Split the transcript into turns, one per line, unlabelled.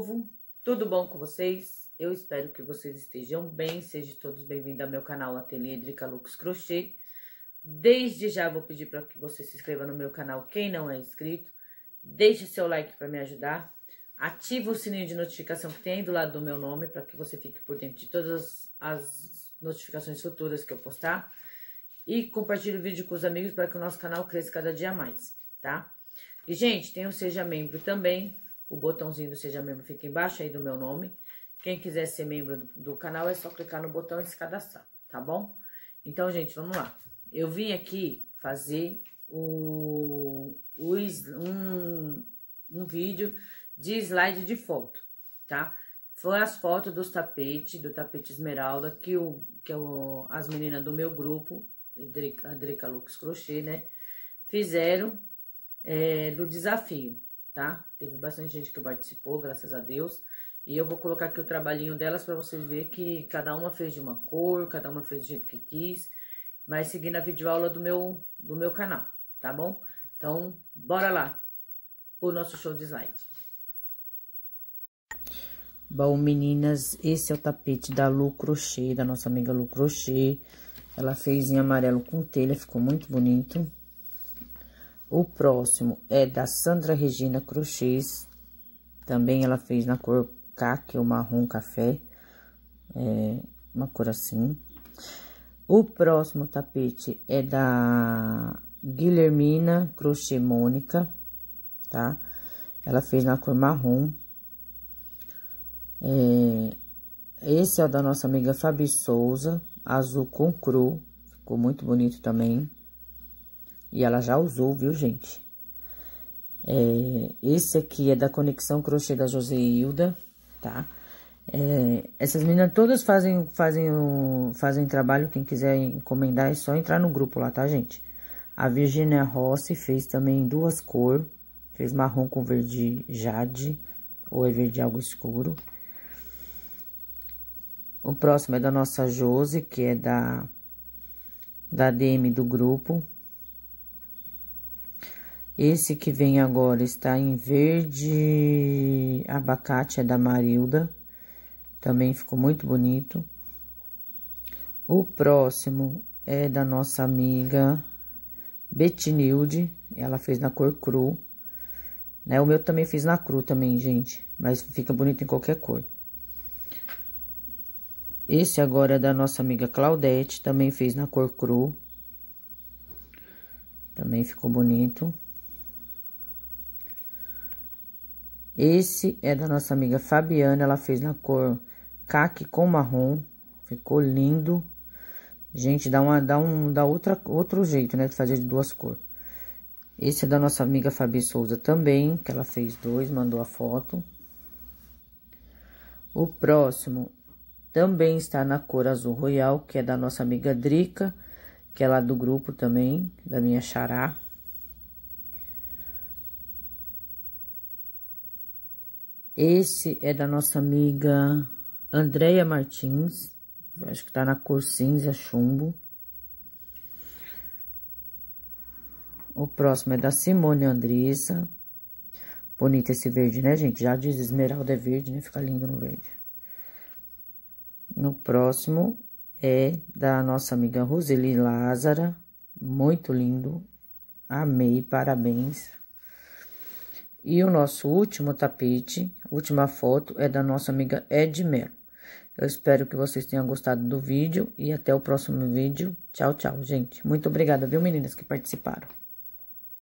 povo, tudo bom com vocês? Eu espero que vocês estejam bem, sejam todos bem-vindos ao meu canal Ateliê Drica Lux Crochê. Desde já vou pedir para que você se inscreva no meu canal, quem não é inscrito, deixe seu like para me ajudar, ativa o sininho de notificação que tem aí do lado do meu nome para que você fique por dentro de todas as notificações futuras que eu postar e compartilhe o vídeo com os amigos para que o nosso canal cresça cada dia mais, tá? E, gente, tem o Seja Membro também, o botãozinho do Seja Membro fica embaixo aí do meu nome. Quem quiser ser membro do, do canal é só clicar no botão e se cadastrar, tá bom? Então, gente, vamos lá. Eu vim aqui fazer o, o um, um vídeo de slide de foto, tá? Foi as fotos dos tapetes, do tapete esmeralda, que, o, que o, as meninas do meu grupo, a Drica Lux Crochê, né? Fizeram é, do desafio tá? Teve bastante gente que participou, graças a Deus. E eu vou colocar aqui o trabalhinho delas para você ver que cada uma fez de uma cor, cada uma fez do jeito que quis. Mas seguindo a videoaula do meu, do meu canal, tá bom? Então, bora lá pro nosso show de slide. Bom, meninas, esse é o tapete da Lu Crochê, da nossa amiga Lu Crochê. Ela fez em amarelo com telha, ficou muito bonito. O próximo é da Sandra Regina Crochês. Também ela fez na cor caque o marrom café. É uma cor assim. O próximo tapete é da Guilhermina Crochê Mônica, tá? Ela fez na cor marrom. É, esse é o da nossa amiga Fabi Souza, azul com cru. Ficou muito bonito também. E ela já usou, viu, gente? É, esse aqui é da Conexão Crochê da Hilda, tá? É, essas meninas todas fazem, fazem, o, fazem trabalho, quem quiser encomendar é só entrar no grupo lá, tá, gente? A Virginia Rossi fez também duas cores, fez marrom com verde jade, ou é verde algo escuro. O próximo é da nossa Jose, que é da, da DM do grupo, esse que vem agora está em verde abacate, é da Marilda. Também ficou muito bonito. O próximo é da nossa amiga Betinilde. Ela fez na cor cru. Né? O meu também fiz na cru também, gente. Mas fica bonito em qualquer cor. Esse agora é da nossa amiga Claudete. Também fez na cor cru. Também ficou bonito. Esse é da nossa amiga Fabiana, ela fez na cor caque com marrom, ficou lindo. Gente, dá uma dá um dá outra outro jeito, né, de fazer de duas cores. Esse é da nossa amiga Fabi Souza também, que ela fez dois, mandou a foto. O próximo também está na cor azul royal, que é da nossa amiga Drica, que é lá do grupo também, da minha xará. Esse é da nossa amiga Andreia Martins. Acho que tá na cor cinza chumbo. O próximo é da Simone Andressa. Bonito esse verde, né, gente? Já diz esmeralda é verde, né? Fica lindo no verde. No próximo é da nossa amiga Roseli Lázara. Muito lindo. Amei, parabéns. E o nosso último tapete, última foto, é da nossa amiga Edmer. Eu espero que vocês tenham gostado do vídeo e até o próximo vídeo. Tchau, tchau, gente. Muito obrigada, viu, meninas que participaram.